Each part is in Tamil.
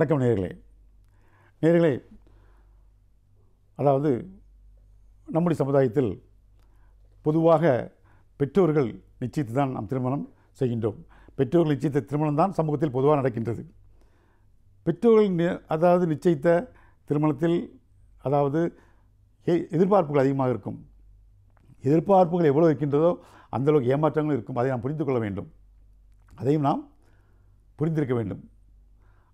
வணக்கம் நேர்களே நேர்களே அதாவது நம்முடைய சமுதாயத்தில் பொதுவாக பெற்றோர்கள் நிச்சயத்து தான் நாம் திருமணம் செய்கின்றோம் பெற்றோர்கள் நிச்சயித்த திருமணம் தான் சமூகத்தில் பொதுவாக நடக்கின்றது பெற்றோர்கள் அதாவது நிச்சயித்த திருமணத்தில் அதாவது எதிர்பார்ப்புகள் அதிகமாக இருக்கும் எதிர்பார்ப்புகள் எவ்வளோ இருக்கின்றதோ அந்தளவுக்கு ஏமாற்றங்களும் இருக்கும் அதை நாம் புரிந்து கொள்ள வேண்டும் அதையும் நாம் புரிந்திருக்க வேண்டும்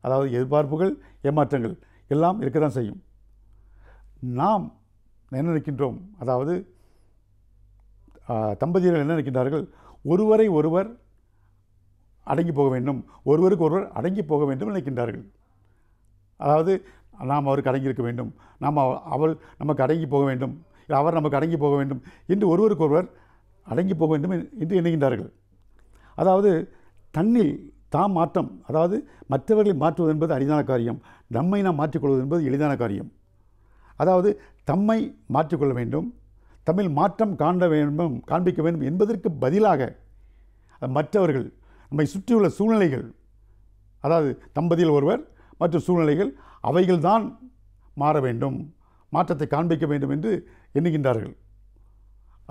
அதாவது எதிர்பார்ப்புகள் ஏமாற்றங்கள் எல்லாம் இருக்க தான் செய்யும் நாம் என்ன நினைக்கின்றோம் அதாவது தம்பதியர்கள் என்ன நினைக்கின்றார்கள் ஒருவரை ஒருவர் அடங்கி போக வேண்டும் ஒருவருக்கு ஒருவர் அடங்கி போக வேண்டும் நினைக்கின்றார்கள் அதாவது நாம் அவருக்கு அடங்கி இருக்க வேண்டும் நாம் அவள் நமக்கு அடங்கி போக வேண்டும் அவர் நமக்கு அடங்கி போக வேண்டும் என்று ஒருவருக்கு ஒருவர் அடங்கி போக வேண்டும் என்று எண்ணுகின்றார்கள் அதாவது தன்னில் தாம் மாற்றம் அதாவது மற்றவர்களை மாற்றுவது என்பது அரிதான காரியம் நம்மை நாம் மாற்றிக்கொள்வது என்பது எளிதான காரியம் அதாவது தம்மை மாற்றிக்கொள்ள வேண்டும் தமிழ் மாற்றம் காண்ட வேண்டும் காண்பிக்க வேண்டும் என்பதற்கு பதிலாக மற்றவர்கள் நம்மை சுற்றியுள்ள சூழ்நிலைகள் அதாவது தம்பதியில் ஒருவர் மற்ற சூழ்நிலைகள் அவைகள்தான் மாற வேண்டும் மாற்றத்தை காண்பிக்க வேண்டும் என்று எண்ணுகின்றார்கள்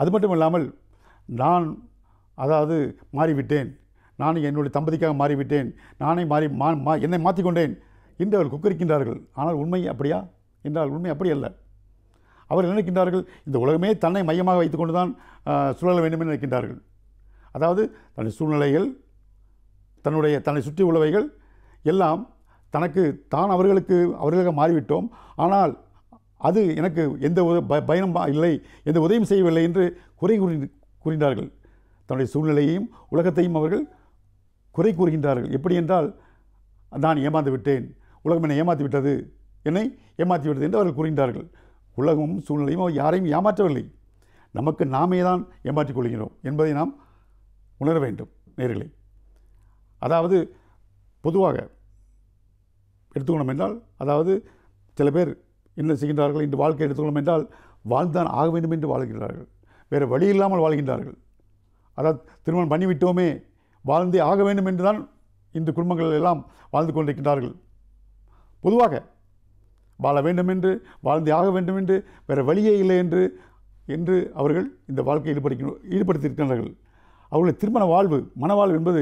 அது மட்டும் இல்லாமல் நான் அதாவது மாறிவிட்டேன் நான் என்னுடைய தம்பதிக்காக மாறிவிட்டேன் நானே மாறி மா மா என்னை மாற்றிக்கொண்டேன் என்று அவர்கள் குக்கரிக்கின்றார்கள் ஆனால் உண்மை அப்படியா என்றால் உண்மை அப்படி அல்ல அவர்கள் நினைக்கின்றார்கள் இந்த உலகமே தன்னை மையமாக வைத்துக்கொண்டு தான் சுழல வேண்டும் என்று நினைக்கின்றார்கள் அதாவது தன்னுடைய சூழ்நிலைகள் தன்னுடைய தன்னை சுற்றி உள்ளவைகள் எல்லாம் தனக்கு தான் அவர்களுக்கு அவர்களாக மாறிவிட்டோம் ஆனால் அது எனக்கு எந்த உத ப பயனும் இல்லை எந்த உதவியும் செய்யவில்லை என்று குறை கூறி கூறினார்கள் தன்னுடைய சூழ்நிலையையும் உலகத்தையும் அவர்கள் குறை கூறுகின்றார்கள் எப்படி என்றால் நான் ஏமாந்து விட்டேன் உலகம் என்னை ஏமாற்றி விட்டது என்னை ஏமாற்றி விட்டது என்று அவர்கள் கூறுகின்றார்கள் உலகமும் சூழ்நிலையும் அவர் யாரையும் ஏமாற்றவில்லை நமக்கு நாமே தான் ஏமாற்றிக் கொள்கிறோம் என்பதை நாம் உணர வேண்டும் நேர்களை அதாவது பொதுவாக எடுத்துக்கணும் என்றால் அதாவது சில பேர் என்ன செய்கின்றார்கள் இந்த வாழ்க்கை எடுத்துக்கணும் என்றால் வாழ்ந்தான் ஆக வேண்டும் என்று வாழ்கின்றார்கள் வேறு வழி இல்லாமல் வாழ்கின்றார்கள் அதாவது திருமணம் பண்ணிவிட்டோமே வாழ்ந்தே ஆக வேண்டும் என்றுதான் தான் குடும்பங்கள் எல்லாம் வாழ்ந்து கொண்டிருக்கின்றார்கள் பொதுவாக வாழ வேண்டும் என்று வாழ்ந்தே ஆக வேண்டும் என்று வேறு வழியே இல்லை என்று என்று அவர்கள் இந்த வாழ்க்கையை ஈடுபடுத்தி ஈடுபடுத்தியிருக்கின்றார்கள் அவர்களுடைய திருமண வாழ்வு மனவாழ்வு என்பது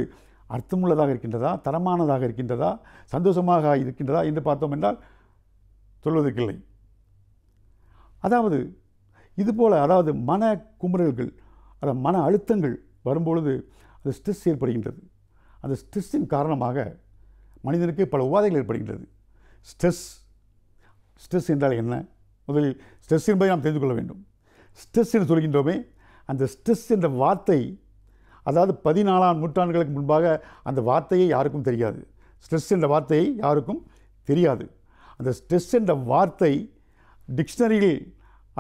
அர்த்தமுள்ளதாக இருக்கின்றதா தரமானதாக இருக்கின்றதா சந்தோஷமாக இருக்கின்றதா என்று பார்த்தோம் என்றால் சொல்வதற்கில்லை அதாவது இதுபோல் அதாவது மன குமுறல்கள் அதாவது மன அழுத்தங்கள் வரும்பொழுது அது ஸ்ட்ரெஸ் ஏற்படுகின்றது அந்த ஸ்ட்ரெஸ்ஸின் காரணமாக மனிதனுக்கு பல உபாதைகள் ஏற்படுகின்றது ஸ்ட்ரெஸ் ஸ்ட்ரெஸ் என்றால் என்ன முதலில் ஸ்ட்ரெஸ் என்பதை நாம் தெரிந்து கொள்ள வேண்டும் ஸ்ட்ரெஸ் என்று சொல்கின்றோமே அந்த ஸ்ட்ரெஸ் என்ற வார்த்தை அதாவது பதினாலாம் நூற்றாண்டுகளுக்கு முன்பாக அந்த வார்த்தையை யாருக்கும் தெரியாது ஸ்ட்ரெஸ் என்ற வார்த்தையை யாருக்கும் தெரியாது அந்த ஸ்ட்ரெஸ் என்ற வார்த்தை டிக்ஷனரியில்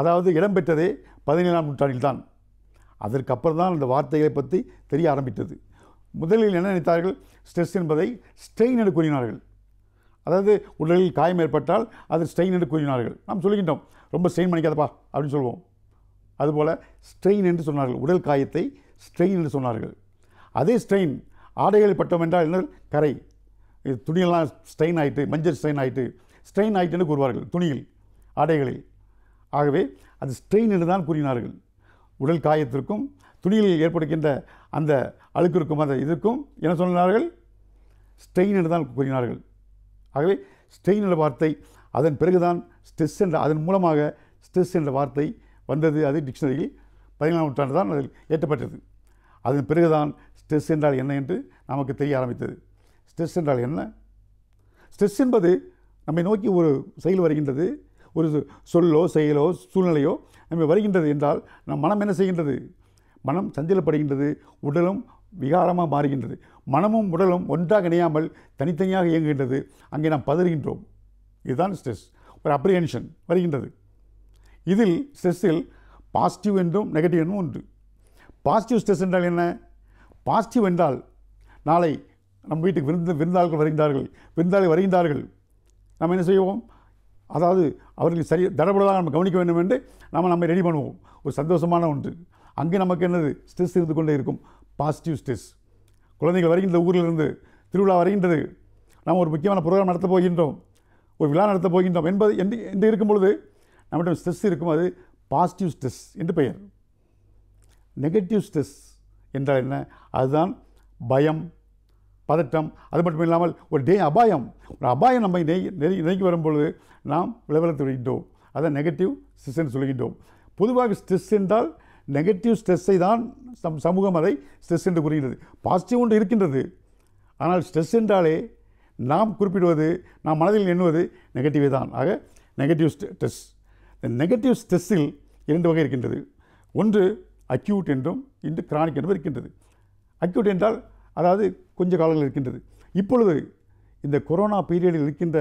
அதாவது இடம்பெற்றதே பதினேழாம் நூற்றாண்டில்தான் அதற்கப்புறம் தான் அந்த வார்த்தைகளை பற்றி தெரிய ஆரம்பித்தது முதலில் என்ன நினைத்தார்கள் ஸ்ட்ரெஸ் என்பதை ஸ்ட்ரெயின் என்று கூறினார்கள் அதாவது உடலில் காயம் ஏற்பட்டால் அது ஸ்ட்ரெயின் என்று கூறினார்கள் நாம் சொல்லுகின்றோம் ரொம்ப ஸ்ட்ரெயின் பண்ணிக்காதப்பா அப்படின்னு சொல்லுவோம் அதுபோல் ஸ்ட்ரெயின் என்று சொன்னார்கள் உடல் காயத்தை ஸ்ட்ரெயின் என்று சொன்னார்கள் அதே ஸ்ட்ரெயின் ஆடைகளில் பட்டோம் என்றால் என்ன கரை இது துணியெல்லாம் ஸ்ட்ரெயின் ஆகிட்டு மஞ்சள் ஸ்ட்ரெயின் ஆகிட்டு ஸ்ட்ரெயின் ஆகிட்டுன்னு கூறுவார்கள் துணியில் ஆடைகளில் ஆகவே அது ஸ்ட்ரெயின் என்று தான் கூறினார்கள் உடல் காயத்திற்கும் துணிகளில் ஏற்படுகின்ற அந்த அழுக்கிற்கும் அந்த இதற்கும் என்ன சொன்னார்கள் ஸ்டெயின் என்று தான் கூறினார்கள் ஆகவே ஸ்டெயின் என்ற வார்த்தை அதன் பிறகுதான் ஸ்ட்ரெஸ் என்ற அதன் மூலமாக ஸ்ட்ரெஸ் என்ற வார்த்தை வந்தது அது டிக்ஷனரியில் பதினாலாம் நூற்றாண்டு தான் அதில் ஏற்றப்பட்டது அதன் பிறகுதான் ஸ்ட்ரெஸ் என்றால் என்ன என்று நமக்கு தெரிய ஆரம்பித்தது ஸ்ட்ரெஸ் என்றால் என்ன ஸ்ட்ரெஸ் என்பது நம்மை நோக்கி ஒரு செயல் வருகின்றது ஒரு சொல்லோ செயலோ சூழ்நிலையோ நம்ம வருகின்றது என்றால் நம் மனம் என்ன செய்கின்றது மனம் சஞ்சலப்படுகின்றது உடலும் விகாரமாக மாறுகின்றது மனமும் உடலும் ஒன்றாக இணையாமல் தனித்தனியாக இயங்குகின்றது அங்கே நாம் பதறுகின்றோம் இதுதான் ஸ்ட்ரெஸ் ஒரு அப்ரிஹென்ஷன் வருகின்றது இதில் ஸ்ட்ரெஸ்ஸில் பாசிட்டிவ் என்றும் நெகட்டிவ் என்றும் உண்டு பாசிட்டிவ் ஸ்ட்ரெஸ் என்றால் என்ன பாசிட்டிவ் என்றால் நாளை நம் வீட்டுக்கு விருந்து விருந்தாளர்கள் வருகின்றார்கள் விருந்தாளி வருகின்றார்கள் நாம் என்ன செய்வோம் அதாவது அவர்கள் சரி தடபடலாக நம்ம கவனிக்க வேண்டும் என்று நம்ம நம்ம ரெடி பண்ணுவோம் ஒரு சந்தோஷமான ஒன்று அங்கே நமக்கு என்னது ஸ்ட்ரெஸ் இருந்து கொண்டே இருக்கும் பாசிட்டிவ் ஸ்ட்ரெஸ் குழந்தைகள் வருகின்ற ஊரிலிருந்து திருவிழா வருகின்றது நாம் ஒரு முக்கியமான ப்ரோக்ராம் நடத்த போகின்றோம் ஒரு விழா நடத்த போகின்றோம் என்பது என்று என்று இருக்கும் பொழுது நம்மிடம் ஸ்ட்ரெஸ் இருக்கும் அது பாசிட்டிவ் ஸ்ட்ரெஸ் என்று பெயர் நெகட்டிவ் ஸ்ட்ரெஸ் என்றால் என்ன அதுதான் பயம் பதட்டம் அது மட்டும் இல்லாமல் ஒரு டே அபாயம் ஒரு அபாயம் நம்ம நெய் நெறி நெருங்கி வரும்பொழுது நாம் விளவலத்து வருகின்றோம் அதை நெகட்டிவ் என்று சொல்லுகின்றோம் பொதுவாக ஸ்ட்ரெஸ் என்றால் நெகட்டிவ் ஸ்ட்ரெஸ்ஸை தான் நம் சமூகம் அதை ஸ்ட்ரெஸ் என்று கூறுகின்றது பாசிட்டிவ் ஒன்று இருக்கின்றது ஆனால் ஸ்ட்ரெஸ் என்றாலே நாம் குறிப்பிடுவது நாம் மனதில் எண்ணுவது நெகட்டிவே தான் ஆக நெகட்டிவ் ஸ்ட்ரெஸ் இந்த நெகட்டிவ் ஸ்ட்ரெஸ்ஸில் இரண்டு வகை இருக்கின்றது ஒன்று அக்யூட் என்றும் இன்று கிரானிக் என்றும் இருக்கின்றது அக்யூட் என்றால் அதாவது கொஞ்ச காலங்கள் இருக்கின்றது இப்பொழுது இந்த கொரோனா பீரியடில் இருக்கின்ற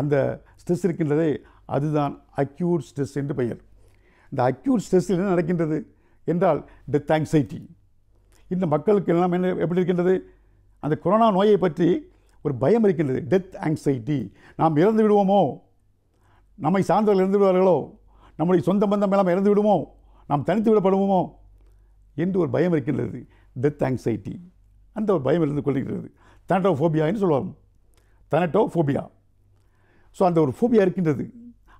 அந்த ஸ்ட்ரெஸ் இருக்கின்றதே அதுதான் அக்யூட் ஸ்ட்ரெஸ் என்று பெயர் இந்த அக்யூட் ஸ்ட்ரெஸ் என்ன நடக்கின்றது என்றால் டெத் ஆங்ஸைட்டி இந்த மக்களுக்கு எல்லாம் என்ன எப்படி இருக்கின்றது அந்த கொரோனா நோயை பற்றி ஒரு பயம் இருக்கின்றது டெத் ஆங்ஸைட்டி நாம் இறந்து விடுவோமோ நம்மை சார்ந்தவர்கள் இறந்து விடுவார்களோ நம்முடைய சொந்த பந்தம் எல்லாம் இறந்து விடுமோ நாம் தனித்து விடப்படுவோமோ என்று ஒரு பயம் இருக்கின்றது டெத் ஆங்ஸைட்டி அந்த பயம் இருந்து கொள்கிறது தனட்டோ ஃபோபியான்னு சொல்லுவோம் தனட்டோ ஃபோபியா ஸோ அந்த ஒரு ஃபோபியா இருக்கின்றது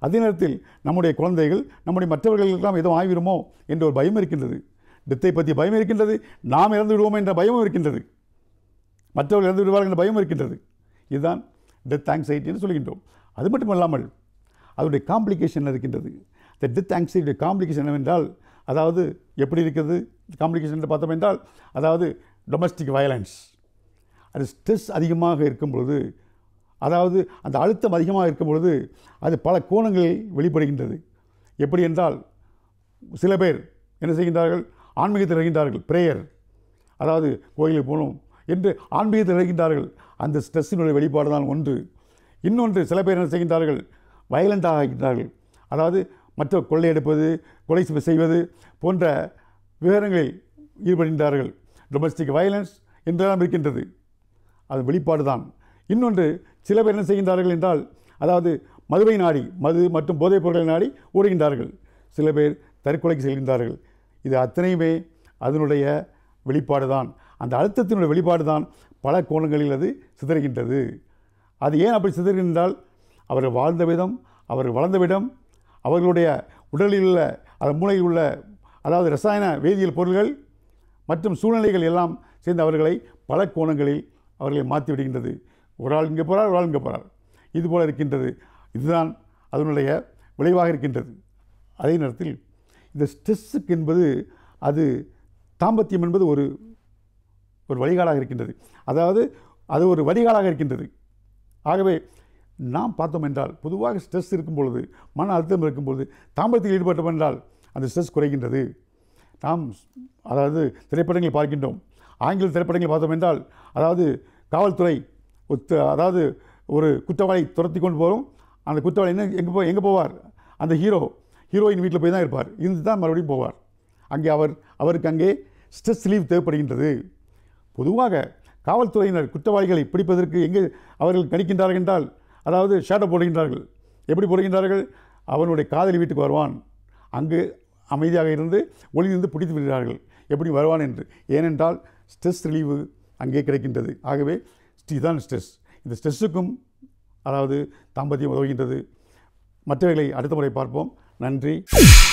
அதே நேரத்தில் நம்முடைய குழந்தைகள் நம்முடைய மற்றவர்களுக்கெல்லாம் எதுவும் ஆகிவிடுமோ என்ற ஒரு பயம் இருக்கின்றது டெத்தை பற்றி பயம் இருக்கின்றது நாம் இறந்து விடுவோம் என்ற பயமும் இருக்கின்றது மற்றவர்கள் இறந்து விடுவார்கள் என்ற பயம் இருக்கின்றது இதுதான் டெத் ஆங்ஸைட்டி என்று சொல்கின்றோம் அது மட்டும் இல்லாமல் அதனுடைய காம்ப்ளிகேஷன் இருக்கின்றது இந்த டெத் ஆங்ஸைட்டியுடைய காம்ப்ளிகேஷன் என்னவென்றால் அதாவது எப்படி இருக்கிறது காம்ப்ளிகேஷன் பார்த்தோம் என்றால் அதாவது டொமஸ்டிக் வயலன்ஸ் அது ஸ்ட்ரெஸ் அதிகமாக இருக்கும் பொழுது அதாவது அந்த அழுத்தம் அதிகமாக இருக்கும் பொழுது அது பல கோணங்களில் வெளிப்படுகின்றது எப்படி என்றால் சில பேர் என்ன செய்கின்றார்கள் ஆன்மீகத்தில் இறங்கின்றார்கள் பிரேயர் அதாவது கோயிலுக்கு போகணும் என்று ஆன்மீகத்தில் இறங்கின்றார்கள் அந்த ஸ்ட்ரெஸ்ஸினுடைய வெளிப்பாடு தான் ஒன்று இன்னொன்று சில பேர் என்ன செய்கின்றார்கள் வயலண்டாக இருக்கின்றார்கள் அதாவது மற்ற கொள்ளையெடுப்பது கொலை செய்வது போன்ற விவரங்களில் ஈடுபடுகின்றார்கள் டொமஸ்டிக் வயலன்ஸ் என்றெல்லாம் இருக்கின்றது அது வெளிப்பாடு தான் இன்னொன்று சில பேர் என்ன செய்கின்றார்கள் என்றால் அதாவது மதுவை நாடி மது மற்றும் போதைப் பொருட்களை நாடி ஓடுகின்றார்கள் சில பேர் தற்கொலைக்கு செல்கின்றார்கள் இது அத்தனையுமே அதனுடைய வெளிப்பாடு தான் அந்த அழுத்தத்தினுடைய வெளிப்பாடு தான் பல கோணங்களில் அது சிதறுகின்றது அது ஏன் அப்படி சிதறுகின்றால் அவர்கள் வாழ்ந்த விதம் அவர்கள் வளர்ந்த விடம் அவர்களுடைய உடலில் உள்ள அதன் மூளையில் உள்ள அதாவது ரசாயன வேதியியல் பொருள்கள் மற்றும் சூழ்நிலைகள் எல்லாம் சேர்ந்து அவர்களை பல கோணங்களில் அவர்களை மாற்றி விடுகின்றது ஒரு ஆள் இங்கே போகிறார் ஒரு ஆள் இங்கே போகிறார் இது போல் இருக்கின்றது இதுதான் அதனுடைய விளைவாக இருக்கின்றது அதே நேரத்தில் இந்த ஸ்ட்ரெஸ்ஸுக்கு என்பது அது தாம்பத்தியம் என்பது ஒரு ஒரு வழிகாடாக இருக்கின்றது அதாவது அது ஒரு வழிகாடாக இருக்கின்றது ஆகவே நாம் பார்த்தோம் என்றால் பொதுவாக ஸ்ட்ரெஸ் இருக்கும் பொழுது மன அழுத்தம் இருக்கும் பொழுது தாம்பத்தியில் ஈடுபட்டோம் என்றால் அந்த ஸ்ட்ரெஸ் குறைகின்றது நாம் அதாவது திரைப்படங்களை பார்க்கின்றோம் ஆங்கில திரைப்படங்களை பார்த்தோம் என்றால் அதாவது காவல்துறை அதாவது ஒரு குற்றவாளி துரத்தி கொண்டு போகிறோம் அந்த குற்றவாளி என்ன எங்கே போ எங்கே போவார் அந்த ஹீரோ ஹீரோயின் வீட்டில் போய் தான் இருப்பார் இருந்து தான் மறுபடியும் போவார் அங்கே அவர் அவருக்கு அங்கே ஸ்ட்ரெஸ் லீவ் தேவைப்படுகின்றது பொதுவாக காவல்துறையினர் குற்றவாளிகளை பிடிப்பதற்கு எங்கே அவர்கள் கணிக்கின்றார்கள் என்றால் அதாவது ஷேடோ போடுகின்றார்கள் எப்படி போடுகின்றார்கள் அவனுடைய காதலி வீட்டுக்கு வருவான் அங்கு அமைதியாக இருந்து ஒளியிலிருந்து பிடித்து விடுகிறார்கள் எப்படி வருவான் என்று ஏனென்றால் ஸ்ட்ரெஸ் ரிலீவு அங்கே கிடைக்கின்றது ஆகவே இதுதான் ஸ்ட்ரெஸ் இந்த ஸ்ட்ரெஸ்ஸுக்கும் அதாவது தாம்பத்தியம் உதவுகின்றது மற்றவர்களை அடுத்த முறை பார்ப்போம் நன்றி